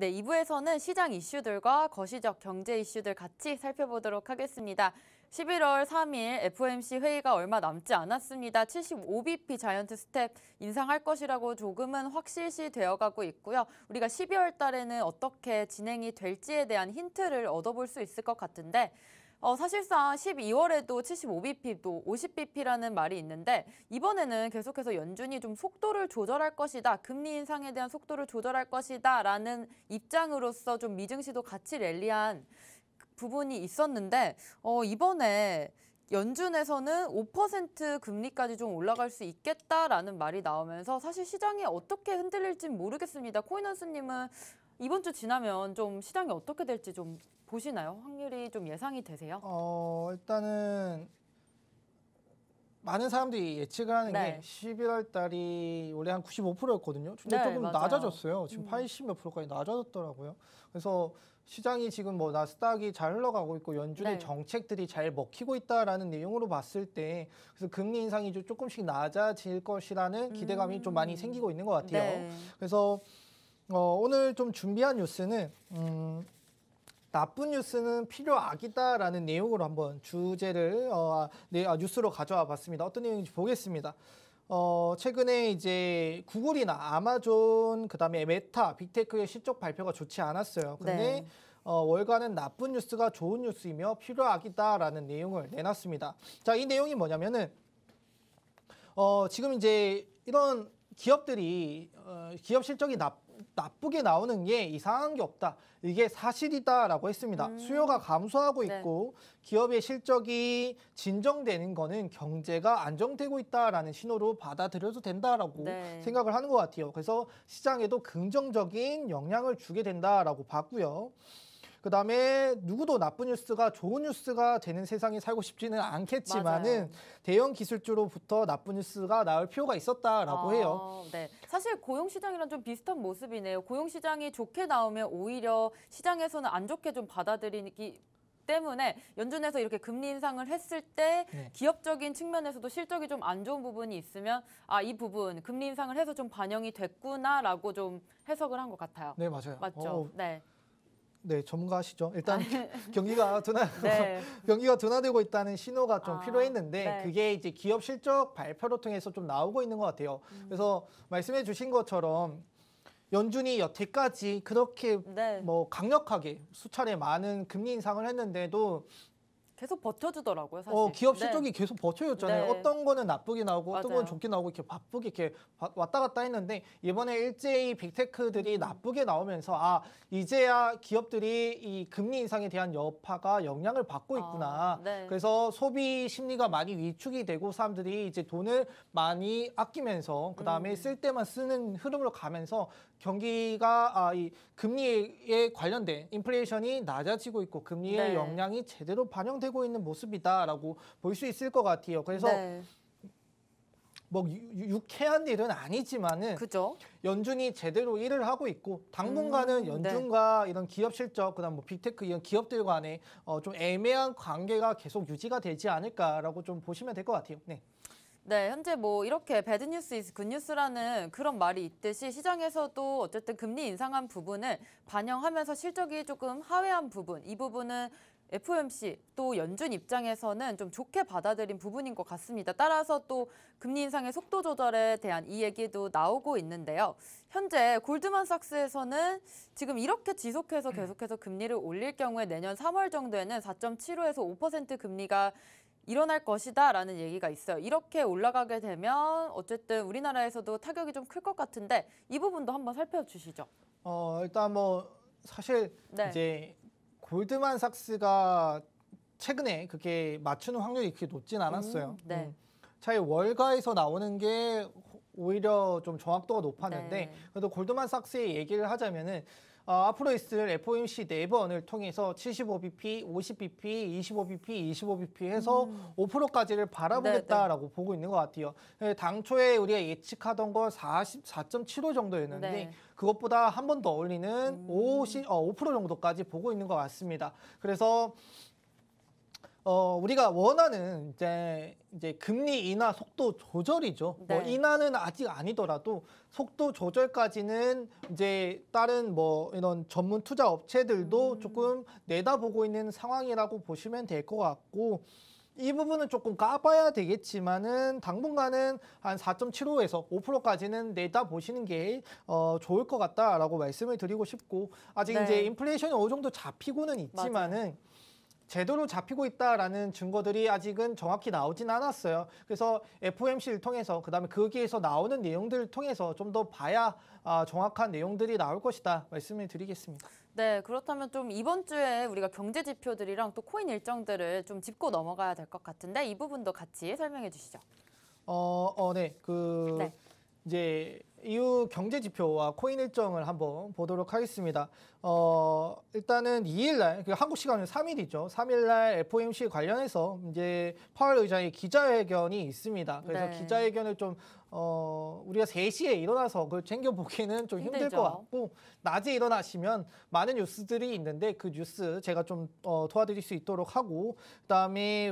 네, 2부에서는 시장 이슈들과 거시적 경제 이슈들 같이 살펴보도록 하겠습니다. 11월 3일 FOMC 회의가 얼마 남지 않았습니다. 75BP 자이언트 스텝 인상할 것이라고 조금은 확실시 되어가고 있고요. 우리가 12월 달에는 어떻게 진행이 될지에 대한 힌트를 얻어볼 수 있을 것 같은데 어, 사실상 12월에도 75bp 도 50bp라는 말이 있는데 이번에는 계속해서 연준이 좀 속도를 조절할 것이다. 금리 인상에 대한 속도를 조절할 것이다. 라는 입장으로서 좀 미증시도 같이 랠리한 부분이 있었는데 어, 이번에 연준에서는 5% 금리까지 좀 올라갈 수 있겠다라는 말이 나오면서 사실 시장이 어떻게 흔들릴지 모르겠습니다. 코인원수님은 이번 주 지나면 좀 시장이 어떻게 될지 좀 보시나요? 확률이 좀 예상이 되세요? 어, 일단은 많은 사람들이 예측을 하는 네. 게 11월 달이 원래 한 95%였거든요. 근데 네, 조금 맞아요. 낮아졌어요. 지금 80몇 음. 프로까지 낮아졌더라고요. 그래서 시장이 지금 뭐 나스닥이 잘 흘러가고 있고 연준의 네. 정책들이 잘 먹히고 있다라는 내용으로 봤을 때 그래서 금리 인상이 조금씩 낮아질 것이라는 기대감이 음. 좀 많이 음. 생기고 있는 것 같아요. 네. 그래서 어, 오늘 좀 준비한 뉴스는 음, 나쁜 뉴스는 필요악이다라는 내용으로 한번 주제를 어, 아, 네, 아, 뉴스로 가져와 봤습니다. 어떤 내용인지 보겠습니다. 어, 최근에 이제 구글이나 아마존 그다음에 메타 빅테크의 실적 발표가 좋지 않았어요. 근데 네. 어, 월간은 나쁜 뉴스가 좋은 뉴스이며 필요악이다라는 내용을 내놨습니다. 자, 이 내용이 뭐냐면은 어, 지금 이제 이런 기업들이 어, 기업 실적이 나쁘 나쁘게 나오는 게 이상한 게 없다. 이게 사실이다라고 했습니다. 음. 수요가 감소하고 네. 있고 네. 기업의 실적이 진정되는 거는 경제가 안정되고 있다라는 신호로 받아들여도 된다라고 네. 생각을 하는 것 같아요. 그래서 시장에도 긍정적인 영향을 주게 된다라고 봤고요. 그 다음에 누구도 나쁜 뉴스가 좋은 뉴스가 되는 세상에 살고 싶지는 않겠지만은 맞아요. 대형 기술주로부터 나쁜 뉴스가 나올 필요가 있었다라고 아, 해요. 네. 사실 고용시장이랑 좀 비슷한 모습이네요. 고용시장이 좋게 나오면 오히려 시장에서는 안 좋게 좀 받아들이기 때문에 연준에서 이렇게 금리 인상을 했을 때 네. 기업적인 측면에서도 실적이 좀 안 좋은 부분이 있으면 아이 부분 금리 인상을 해서 좀 반영이 됐구나라고 좀 해석을 한 것 같아요. 네 맞아요. 맞죠. 어. 네. 네, 전문가시죠. 일단 아, 네. 경기가 둔화 네. 경기가 둔화되고 있다는 신호가 좀 아, 필요했는데 네. 그게 이제 기업 실적 발표를 통해서 좀 나오고 있는 것 같아요. 음. 그래서 말씀해 주신 것처럼 연준이 여태까지 그렇게 네. 뭐 강력하게 수차례 많은 금리 인상을 했는데도 계속 버텨주더라고요. 어, 사실. 어, 기업 네. 실적이 네. 계속 버텨줬잖아요. 네. 어떤 거는 나쁘게 나오고 맞아요. 어떤 건 좋게 나오고 이렇게 바쁘게 이렇게 왔다 갔다 했는데 이번에 일제히 빅테크들이 음. 나쁘게 나오면서 아 이제야 기업들이 이 금리 인상에 대한 여파가 영향을 받고 아, 있구나. 아, 네. 그래서 소비 심리가 많이 위축이 되고 사람들이 이제 돈을 많이 아끼면서 그 다음에 음. 쓸 때만 쓰는 흐름으로 가면서 경기가 아, 이 금리에 관련된 인플레이션이 낮아지고 있고 금리의 네. 영향이 제대로 반영되 되고 있는 모습이다라고 볼 수 있을 것 같아요. 그래서 네. 뭐 유쾌한 일은 아니지만은 그죠? 연준이 제대로 일을 하고 있고 당분간은 음, 네. 연준과 네. 이런 기업 실적 그다음 뭐 빅테크 이런 기업들 간에 어, 좀 애매한 관계가 계속 유지가 되지 않을까라고 좀 보시면 될 것 같아요. 네. 네, 현재 뭐 이렇게 배드 뉴스 이즈 굿 뉴스라는 그런 말이 있듯이 시장에서도 어쨌든 금리 인상한 부분을 반영하면서 실적이 조금 하회한 부분, 이 부분은 FOMC 또 연준 입장에서는 좀 좋게 받아들인 부분인 것 같습니다. 따라서 또 금리 인상의 속도 조절에 대한 이 얘기도 나오고 있는데요. 현재 골드만삭스에서는 지금 이렇게 지속해서 계속해서 금리를 올릴 경우에 내년 3월 정도에는 4.75에서 5% 금리가 일어날 것이다라는 얘기가 있어요. 이렇게 올라가게 되면 어쨌든 우리나라에서도 타격이 좀 클 것 같은데 이 부분도 한번 살펴주시죠. 어 일단 뭐 사실 네. 이제 골드만삭스가 최근에 그게 맞추는 확률이 그렇게 높진 않았어요. 음, 네. 음. 차라리 월가에서 나오는 게 오히려 좀 정확도가 높았는데 네. 그래도 골드만삭스의 얘기를 하자면은 어, 앞으로 있을 FOMC 네번을 통해서 75BP, 50BP, 25BP, 25BP 해서 음. 5%까지를 바라보겠다라고 네, 네. 보고 있는 것 같아요. 예, 당초에 우리가 예측하던 건 44.75 정도였는데 네. 그것보다 한 번 더 올리는 음. 5, 어, 5% 정도까지 보고 있는 것 같습니다. 그래서 어, 우리가 원하는 이제 이제 금리 인하 속도 조절이죠. 뭐 네. 뭐 인하는 아직 아니더라도 속도 조절까지는 이제 다른 뭐 이런 전문 투자 업체들도 음. 조금 내다보고 있는 상황이라고 보시면 될 것 같고 이 부분은 조금 까봐야 되겠지만은 당분간은 한 4.75에서 5%까지는 내다 보시는 게 어, 좋을 것 같다라고 말씀을 드리고 싶고 아직 네. 이제 인플레이션이 어느 정도 잡히고는 있지만은 맞아요. 제대로 잡히고 있다라는 증거들이 아직은 정확히 나오진 않았어요. 그래서 FOMC를 통해서 그다음에 거기에서 그 나오는 내용들을 통해서 좀 더 봐야 아, 정확한 내용들이 나올 것이다 말씀을 드리겠습니다. 네, 그렇다면 좀 이번 주에 우리가 경제 지표들이랑 또 코인 일정들을 좀 짚고 넘어가야 될 것 같은데 이 부분도 같이 설명해 주시죠. 어, 어, 네, 그. 네. 이제 이후 경제 지표와 코인 일정을 한번 보도록 하겠습니다. 어, 일단은 2일 날, 그 한국 시간은 3일이죠. 3일 날 FOMC 관련해서 이제 파월 의장의 기자회견이 있습니다. 그래서 네. 기자회견을 좀 어, 우리가 3시에 일어나서 그걸 챙겨보기는 좀 힘들 힘들죠. 것 같고, 낮에 일어나시면 많은 뉴스들이 있는데 그 뉴스 제가 좀 어, 도와드릴 수 있도록 하고, 그 다음에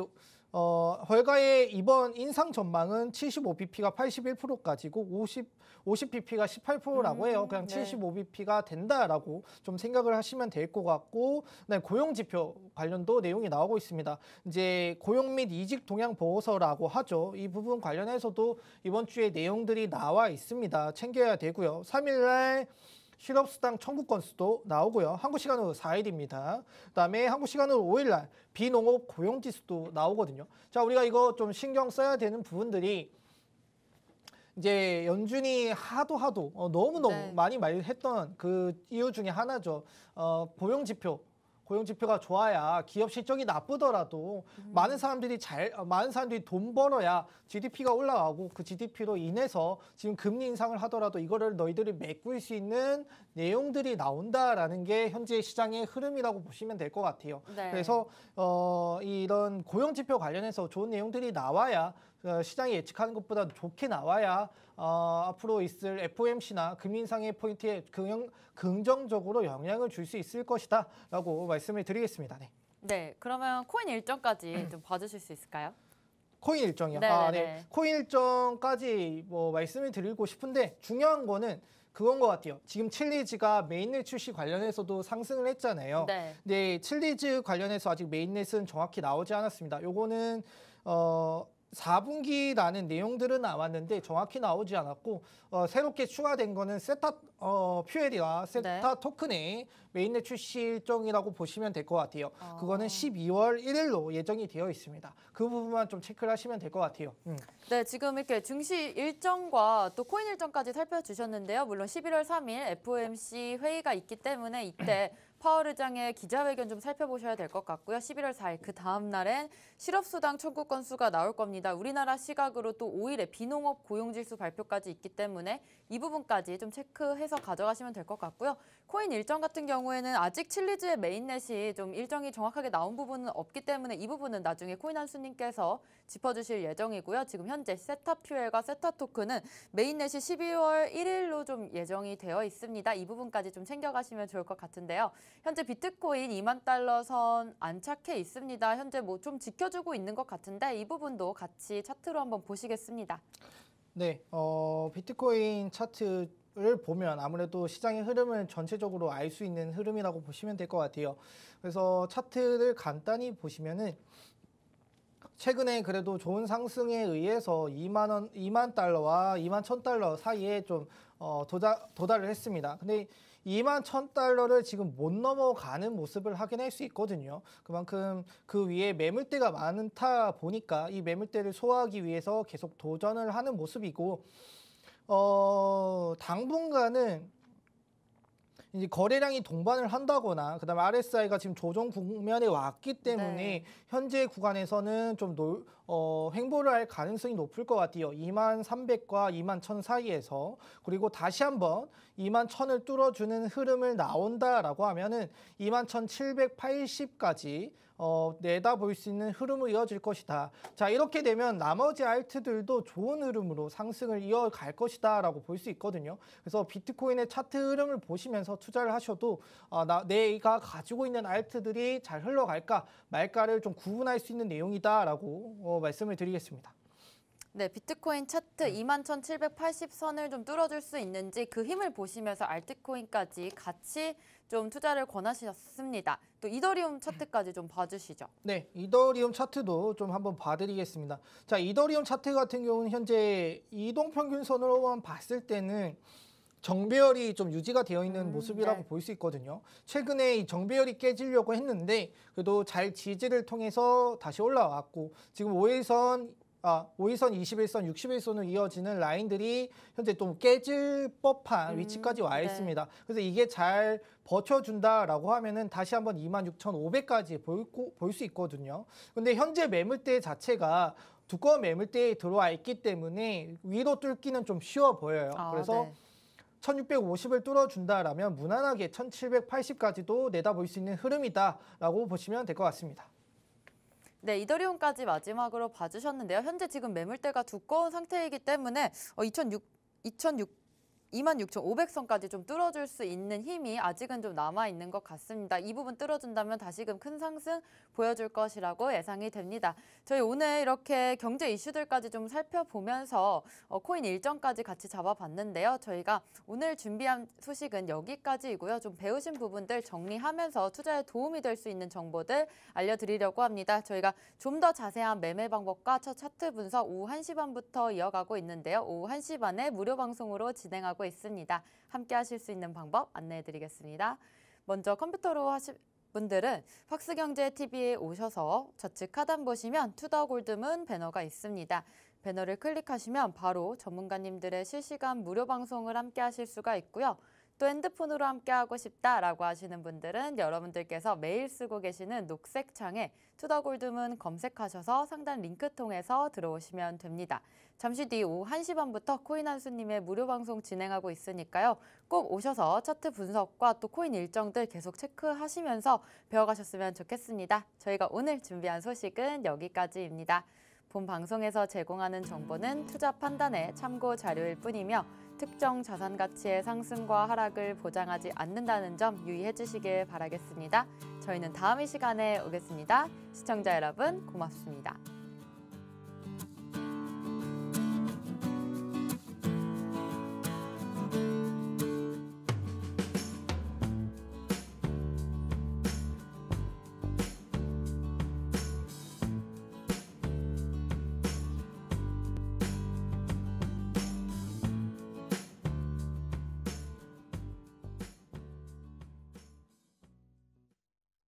어, 헐가의 이번 인상 전망은 75bp가 81%까지고 50 50bp가 18%라고 음, 해요. 그냥 네. 75bp가 된다라고 좀 생각을 하시면 될 것 같고, 네, 고용 지표 관련도 내용이 나오고 있습니다. 이제 고용 및 이직 동향 보고서라고 하죠. 이 부분 관련해서도 이번 주에 내용들이 나와 있습니다. 챙겨야 되고요. 3일날 실업수당 청구 건수도 나오고요. 한국 시간으로 4일입니다. 그다음에 한국 시간으로 5일 날 비농업 고용 지수도 나오거든요. 자, 우리가 이거 좀 신경 써야 되는 부분들이 이제 연준이 하도 하도 어, 너무너무 네. 많이 말했던 그 이유 중에 하나죠. 어, 고용 지표 고용 지표가 좋아야 기업 실적이 나쁘더라도 음. 많은 사람들이 잘 어, 많은 사람들이 돈 벌어야 GDP가 올라가고 그 GDP로 인해서 지금 금리 인상을 하더라도 이거를 너희들이 메꿀 수 있는 내용들이 나온다라는 게 현재 시장의 흐름이라고 보시면 될 것 같아요. 네. 그래서 어 이런 고용 지표 관련해서 좋은 내용들이 나와야 어, 시장이 예측하는 것보다 좋게 나와야 어, 앞으로 있을 FOMC나 금인상의 포인트에 긍정, 긍정적으로 영향을 줄 수 있을 것이다 라고 말씀을 드리겠습니다. 네. 네, 그러면 코인 일정까지 음. 좀 봐주실 수 있을까요? 코인 일정이요. 네네네. 네, 아, 네. 네. 코인 일정까지 뭐 말씀을 드리고 싶은데 중요한 거는 그건 것 같아요. 지금 칠리즈가 메인넷 출시 관련해서도 상승을 했잖아요. 네. 근 칠리즈 관련해서 아직 메인넷은 정확히 나오지 않았습니다. 요거는 어 4분기 라는 내용들은 나왔는데 정확히 나오지 않았고 어, 새롭게 추가된 거는 세타 어, 퓨엘이와 세타 네. 토큰의 메인넷 출시 일정이라고 보시면 될 것 같아요. 아. 그거는 12월 1일로 예정이 되어 있습니다. 그 부분만 좀 체크를 하시면 될 것 같아요. 음. 네, 지금 이렇게 증시 일정과 또 코인 일정까지 살펴주셨는데요. 물론 11월 3일 FOMC 회의가 있기 때문에 이때 파월 의장의 기자회견 좀 살펴보셔야 될 것 같고요. 11월 4일 그 다음 날엔 실업수당 청구 건수가 나올 겁니다. 우리나라 시각으로 또 5일에 비농업 고용지수 발표까지 있기 때문에 이 부분까지 좀 체크해서 가져가시면 될 것 같고요. 코인 일정 같은 경우에는 아직 칠리즈의 메인넷이 좀 일정이 정확하게 나온 부분은 없기 때문에 이 부분은 나중에 코인 한수님께서 짚어주실 예정이고요. 지금 현재 세타 퓨엘과 세타 토크는 메인넷이 12월 1일로 좀 예정이 되어 있습니다. 이 부분까지 좀 챙겨가시면 좋을 것 같은데요. 현재 비트코인 2만 달러 선 안착해 있습니다. 현재 뭐 좀 지켜주고 있는 것 같은데 이 부분도 같이 차트로 한번 보시겠습니다. 네, 어, 비트코인 차트 흐름을 보면 아무래도 시장의 흐름을 전체적으로 알 수 있는 흐름이라고 보시면 될 것 같아요. 그래서 차트를 간단히 보시면은 최근에 그래도 좋은 상승에 의해서 2만 원, 2만 달러와 2만 천 달러 사이에 좀 어, 도달, 도달을 했습니다. 근데 2만 천 달러를 지금 못 넘어가는 모습을 확인할 수 있거든요. 그만큼 그 위에 매물대가 많다 보니까 이 매물대를 소화하기 위해서 계속 도전을 하는 모습이고 어, 당분간은 이제 거래량이 동반을 한다거나 그다음에 RSI가 지금 조정 국면에 왔기 때문에 네. 현재 구간에서는 좀 놀, 어, 횡보를 할 가능성이 높을 것 같아요. 2만 300과 2만 1000 사이에서 그리고 다시 한번 2만 1000을 뚫어주는 흐름을 나온다라고 하면은 2만 1780까지 어, 내다볼 수 있는 흐름으로 이어질 것이다. 자 이렇게 되면 나머지 알트들도 좋은 흐름으로 상승을 이어갈 것이다 라고 볼 수 있거든요. 그래서 비트코인의 차트 흐름을 보시면서 투자를 하셔도 어, 나, 내가 가지고 있는 알트들이 잘 흘러갈까 말까를 좀 구분할 수 있는 내용이다 라고 어, 말씀을 드리겠습니다. 네, 비트코인 차트 21,780선을 좀 뚫어줄 수 있는지 그 힘을 보시면서 알트코인까지 같이 좀 투자를 권하셨습니다. 또 이더리움 차트까지 좀 봐주시죠. 네, 이더리움 차트도 좀 한번 봐드리겠습니다. 자, 이더리움 차트 같은 경우는 현재 이동평균선으로만 봤을 때는 정배열이 좀 유지가 되어 있는 음, 모습이라고 네. 볼수 있거든요. 최근에 이 정배열이 깨지려고 했는데 그래도 잘 지지를 통해서 다시 올라왔고 지금 5일선 아, 5일선, 21선, 60일선으로 이어지는 라인들이 현재 좀 깨질 법한 음, 위치까지 와 네. 있습니다. 네. 그래서 이게 잘 버텨준다라고 하면은 다시 한번 26,500까지 볼 수 있거든요. 근데 현재 매물대 자체가 두꺼운 매물대에 들어와 있기 때문에 위로 뚫기는 좀 쉬워 보여요. 아, 그래서 네. 1650을 뚫어준다라면 무난하게 1780까지도 내다볼 수 있는 흐름이다라고 보시면 될 것 같습니다. 네, 이더리움까지 마지막으로 봐주셨는데요. 현재 지금 매물대가 두꺼운 상태이기 때문에 2006, 어, 2006 26,500선까지 좀 뚫어줄 수 있는 힘이 아직은 좀 남아있는 것 같습니다. 이 부분 뚫어준다면 다시금 큰 상승 보여줄 것이라고 예상이 됩니다. 저희 오늘 이렇게 경제 이슈들까지 좀 살펴보면서 어, 코인 일정까지 같이 잡아봤는데요. 저희가 오늘 준비한 소식은 여기까지이고요. 좀 배우신 부분들 정리하면서 투자에 도움이 될 수 있는 정보들 알려드리려고 합니다. 저희가 좀 더 자세한 매매 방법과 첫 차트 분석 오후 1시 반부터 이어가고 있는데요. 오후 1시 반에 무료 방송으로 진행하고 있습니다. 있습니다. 함께 하실 수 있는 방법 안내해 드리겠습니다. 먼저 컴퓨터로 하실 분들은 박스경제TV에 오셔서 좌측 하단 보시면 투더 골드문 배너가 있습니다. 배너를 클릭하시면 바로 전문가님들의 실시간 무료 방송을 함께 하실 수가 있고요. 또 핸드폰으로 함께하고 싶다라고 하시는 분들은 여러분들께서 매일 쓰고 계시는 녹색 창에 투더골드문 검색하셔서 상단 링크 통해서 들어오시면 됩니다. 잠시 뒤 오후 1시 반부터 코인 한수님의 무료 방송 진행하고 있으니까요. 꼭 오셔서 차트 분석과 또 코인 일정들 계속 체크하시면서 배워가셨으면 좋겠습니다. 저희가 오늘 준비한 소식은 여기까지입니다. 본 방송에서 제공하는 정보는 투자 판단의 참고 자료일 뿐이며 특정 자산 가치의 상승과 하락을 보장하지 않는다는 점 유의해 주시길 바라겠습니다. 저희는 다음 이 시간에 오겠습니다. 시청자 여러분 고맙습니다.